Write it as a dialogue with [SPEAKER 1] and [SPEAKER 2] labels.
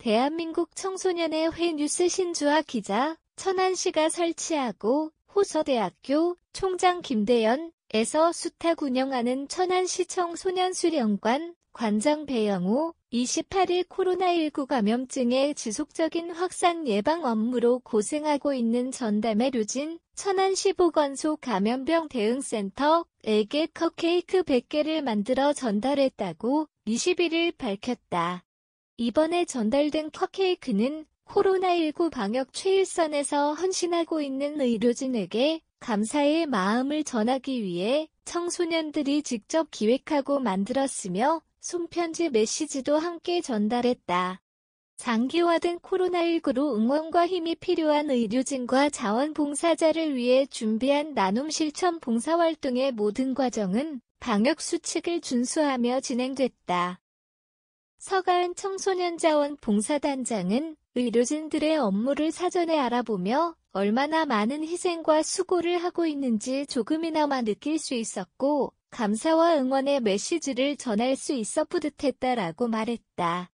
[SPEAKER 1] 대한민국 청소년의 회 뉴스 신주아 기자 천안 시가 설치하고 호서대학교 총장 김대현에서 수탁 운영하는 천안시청 소년수련관 관장 배영우 28일 코로나19 감염증의 지속적인 확산 예방 업무로 고생하고 있는 전담의 류진 천안시 보건소 감염병 대응센터에게 컵케이크 100개를 만들어 전달했다고 21일 밝혔다. 이번에 전달된 컵케이크는 코로나19 방역 최일선에서 헌신하고 있는 의료진에게 감사의 마음을 전하기 위해 청소년들이 직접 기획하고 만들었으며 손편지 메시지도 함께 전달했다. 장기화된 코로나19로 응원과 힘이 필요한 의료진과 자원봉사자를 위해 준비한 나눔 실천 봉사활동의 모든 과정은 방역수칙을 준수하며 진행됐다. 서가은 청소년자원 봉사단장은 의료진들의 업무를 사전에 알아보며 얼마나 많은 희생과 수고를 하고 있는지 조금이나마 느낄 수 있었고 감사와 응원의 메시지를 전할 수 있어 뿌듯했다라고 말했다.